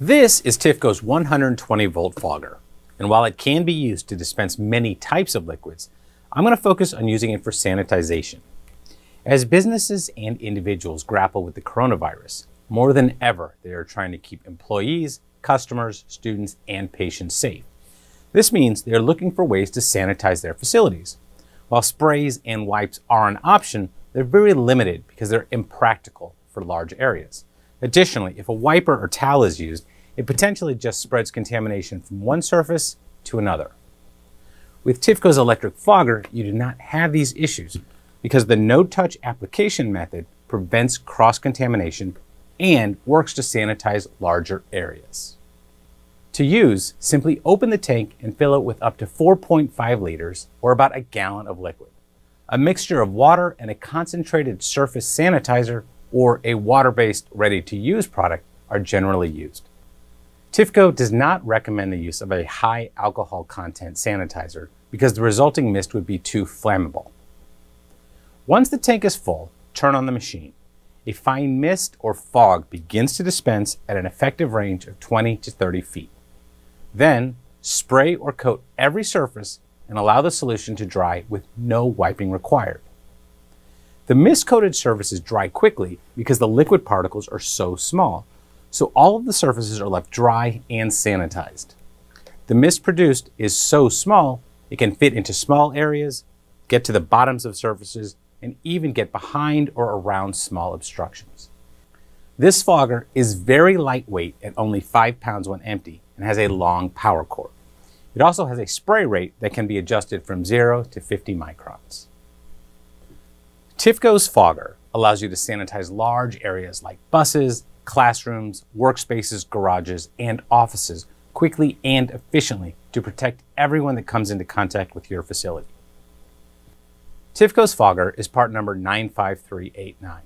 This is TIFCO's 120 volt fogger. And while it can be used to dispense many types of liquids, I'm going to focus on using it for sanitization. As businesses and individuals grapple with the coronavirus, more than ever, they are trying to keep employees, customers, students, and patients safe. This means they are looking for ways to sanitize their facilities. While sprays and wipes are an option, they're very limited because they're impractical for large areas. Additionally, if a wiper or towel is used, it potentially just spreads contamination from one surface to another. With TIFCO's electric fogger, you do not have these issues because the no-touch application method prevents cross-contamination and works to sanitize larger areas. To use, simply open the tank and fill it with up to 4.5 liters or about a gallon of liquid. A mixture of water and a concentrated surface sanitizer or a water-based ready-to-use product are generally used. TIFCO does not recommend the use of a high alcohol content sanitizer because the resulting mist would be too flammable. Once the tank is full, turn on the machine. A fine mist or fog begins to dispense at an effective range of 20 to 30 feet. Then spray or coat every surface and allow the solution to dry with no wiping required. The miscoated surfaces dry quickly because the liquid particles are so small, so all of the surfaces are left dry and sanitized. The mist produced is so small, it can fit into small areas, get to the bottoms of surfaces, and even get behind or around small obstructions. This fogger is very lightweight at only 5 pounds when empty and has a long power cord. It also has a spray rate that can be adjusted from 0 to 50 microns. TIFCO's Fogger allows you to sanitize large areas like buses, classrooms, workspaces, garages, and offices quickly and efficiently to protect everyone that comes into contact with your facility. TIFCO's Fogger is part number 95389.